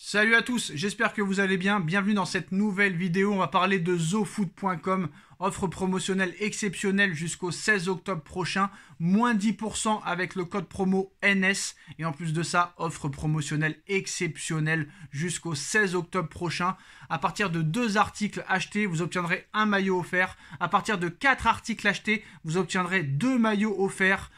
Salut à tous, j'espère que vous allez bien. Bienvenue dans cette nouvelle vidéo. On va parler de zofood.com, offre promotionnelle exceptionnelle jusqu'au 16 octobre prochain, moins 10% avec le code promo NS. Et en plus de ça, offre promotionnelle exceptionnelle jusqu'au 16 octobre prochain. À partir de deux articles achetés, vous obtiendrez un maillot offert. À partir de quatre articles achetés, vous obtiendrez deux maillots offerts.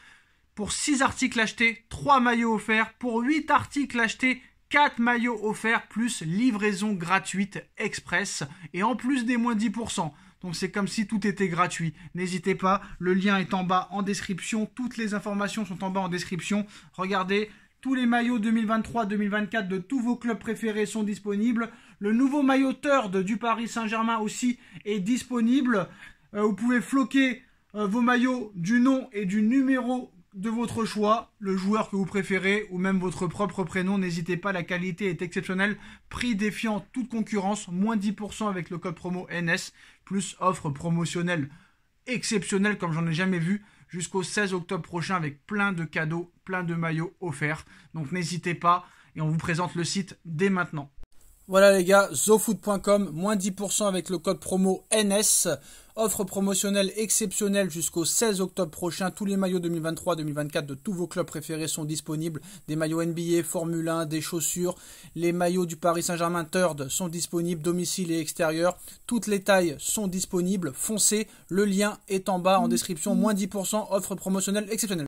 Pour 6 articles achetés, 3 maillots offerts. Pour 8 articles achetés, 4 maillots offerts plus livraison gratuite express et en plus des moins 10%. Donc c'est comme si tout était gratuit. N'hésitez pas, le lien est en bas en description, toutes les informations sont en bas en description. Regardez, tous les maillots 2023-2024 de tous vos clubs préférés sont disponibles. Le nouveau maillot Third du Paris Saint-Germain aussi est disponible. Euh, vous pouvez floquer euh, vos maillots du nom et du numéro de votre choix, le joueur que vous préférez ou même votre propre prénom. N'hésitez pas, la qualité est exceptionnelle. Prix défiant toute concurrence, moins 10% avec le code promo NS, plus offre promotionnelle exceptionnelle comme j'en ai jamais vu jusqu'au 16 octobre prochain avec plein de cadeaux, plein de maillots offerts. Donc n'hésitez pas et on vous présente le site dès maintenant. Voilà les gars, Zofoot.com, moins 10% avec le code promo NS. Offre promotionnelle exceptionnelle jusqu'au 16 octobre prochain. Tous les maillots 2023-2024 de tous vos clubs préférés sont disponibles. Des maillots NBA, Formule 1, des chaussures. Les maillots du Paris Saint-Germain Third sont disponibles, domicile et extérieur. Toutes les tailles sont disponibles. Foncez, le lien est en bas en mmh. description. Moins 10%, offre promotionnelle exceptionnelle.